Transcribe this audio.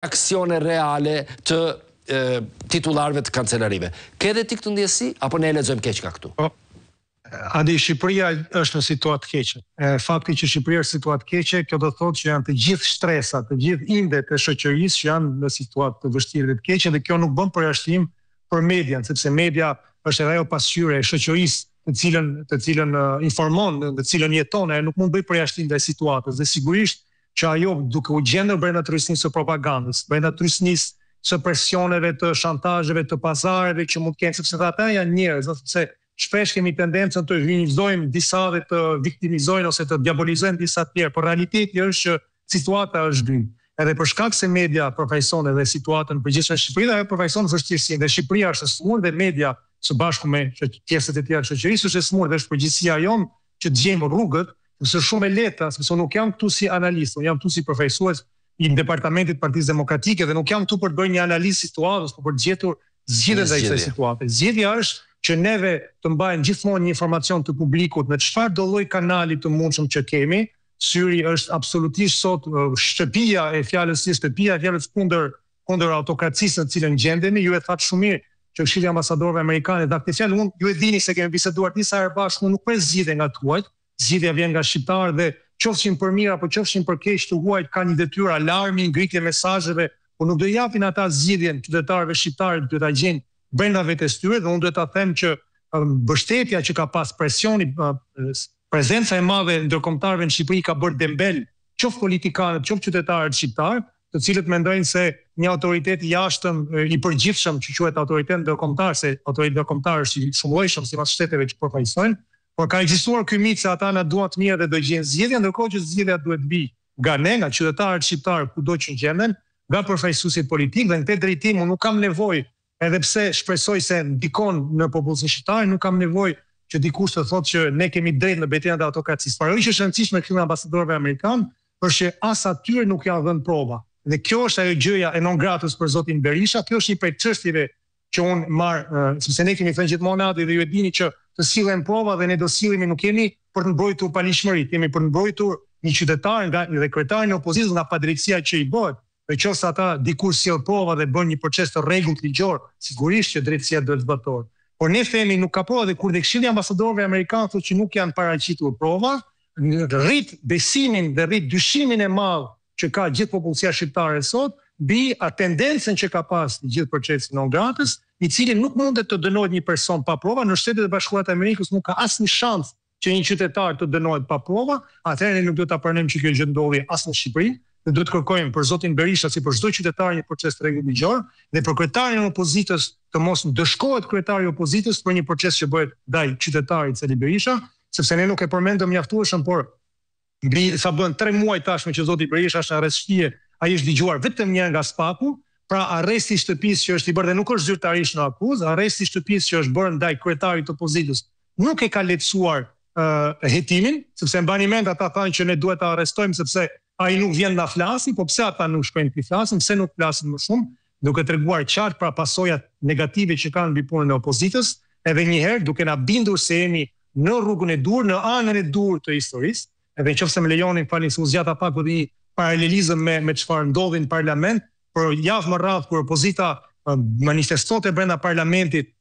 reakcione reale të titularve të kancelarive. Kede ti këtë ndjesi, apo ne e lezojmë keqka këtu? Po, Adi, Shqipëria është në situatë keqe. Fakti që Shqipëria është situatë keqe, kjo do thotë që janë të gjithë shtresat, të gjithë indet e shëqërisë që janë në situatë të vështirë dhe të keqe, dhe kjo nuk bëmë përjashtim për median, sepse media është edhe jo pasqyre e shëqërisë të cilën informon, të cilën jeton, nuk mund bëjë përjashtim dhe situatës. Dhe sigurisht, që ajo duke u gjendur brenda trysnisë së propagandës, brenda trysnisë së presioneve të shantazheve të pazareve që mund të kenë sepse ata janë njerëz, do të thotë se shpesh kemi tendencën të hyjnizojmë disa dhe të viktimizojmë ose të diabolizojmë disa të tjerë, por realiteti është që situata është grim. Edhe për shkak se media përfaqëson edhe situatën në përgjithësi në Shqipëri, ajo përfaqëson vështirësi dhe Shqipëria është e smur dhe media së bashku me pjesët e tjera të shoqërisë është e smur dhe është përgjithësia jonë që të gjejmë rrugët është shumë e lehtë, sepse nuk jam këtu si analist, unë jam këtu si përfaqësues i departamentit të Partisë Demokratike dhe nuk jam këtu për të bërë një analizë situatës, por për të gjetur zgjidhjen e kësaj situate. Zgjidhja është që neve të mbajmë gjithmonë një informacion të publikut në çfarë do lloj kanali të mundshëm që kemi. Syri është absolutisht sot shtëpia e fjalës si shtëpia e fjalës kundër kundër autokracisë në cilën gjendemi. Ju e thatë shumë mirë që Këshilli i Ambasadorëve Amerikanë dha këtë Unë ju e dini se kemi biseduar disa herë bashkë, unë nuk po zgjidhe nga tuaj zgjidhja vjen nga shqiptarë dhe qofshin për mirë apo qofshin për keq të huajt kanë një detyrë alarmi, ngritje mesazheve, po nuk do i japin ata zgjidhjen qytetarëve shqiptarë që ta gjen brenda vetes tyre dhe unë duhet ta them që mbështetja që ka pas presioni prezenca e madhe ndërkombëtarëve në Shqipëri ka bërë dembel qof politikanët, qof qytetarët shqiptar, të cilët mendojnë se një autoritet jashtëm i përgjithshëm që quhet autoritet ndërkombëtar se autoriteti ndërkombëtar është i shumëllojshëm sipas shteteve që përfaqësojnë, Por ka ekzistuar ky mit se ata na duan të mirë dhe do gjejnë zgjidhje, ndërkohë që zgjidhja duhet të bëj nga ne, nga qytetarët shqiptar, kudo që gjenden, nga përfaqësuesit politik dhe në drejtim unë nuk kam nevojë, edhe pse shpresoj se ndikon në popullsin shqiptar, nuk kam nevojë që dikush të thotë që ne kemi drejt në betejën e autokracisë. Por është e rëndësishme këtu me ambasadorëve amerikan, për që se as aty nuk janë dhënë prova. Dhe kjo është ajo gjëja e non gratës për zotin Berisha, kjo është një prej çështjeve që unë marr, sepse ne kemi thënë gjithmonë atë dhe ju e dini që të sillen prova dhe ne do sillemi nuk jemi për të mbrojtur palishmërit, jemi për të mbrojtur një qytetar nga një kryetar në opozitë nga padrejtësia që i bëhet. Në qoftë ata dikur sill prova dhe bën një proces të rregullt ligjor, sigurisht që drejtësia duhet zbatohet. Por ne themi nuk ka prova dhe kur dhe këshilli ambasadorëve Amerikanë thotë që nuk janë paraqitur prova, rrit besimin dhe rrit dyshimin e madh që ka gjithë popullsia shqiptare sot bi atë tendencën që ka pas gjithë procesin non i cili nuk mundet të dënohet një person pa prova, në shtetet e bashkuarat e Amerikës nuk ka asë një shans që një qytetar të dënohet pa prova, atëherë ne nuk do të apërnem që kjo gjëndodhi asë në Shqipëri, dhe do të kërkojmë për Zotin Berisha si për shdo qytetar një proces të regu bëgjor, dhe për kretarin e opozitës të mos në dëshkohet kretarin e opozitës për një proces që bëhet daj qytetarit se li Berisha, sepse ne nuk e përmendëm njaftuashëm, por sa bën tre muaj tashme që Zotin Berisha është në arrestëshkije, a ishtë digjuar vetëm një nga spaku, Pra arresti i shtëpisë që është i bërë dhe nuk është zyrtarisht në akuzë, arresti i shtëpisë që është bërë ndaj kryetarit të opozitës, nuk e ka lehtësuar hetimin, sepse mbani mend ata thonë që ne duhet ta arrestojmë sepse ai nuk vjen na flasin, po pse ata nuk shkojnë të flasin, pse nuk flasin më shumë, duke treguar qartë pra pasojat negative që kanë mbi punën e opozitës, edhe një herë duke na bindur se jemi në rrugën e durë, në anën e durë të historisë, edhe nëse më lejonin falësuzjata se u di paralelizëm me me çfarë ndodhi në parlament, për javë më radhë kur opozita manifestonte brenda parlamentit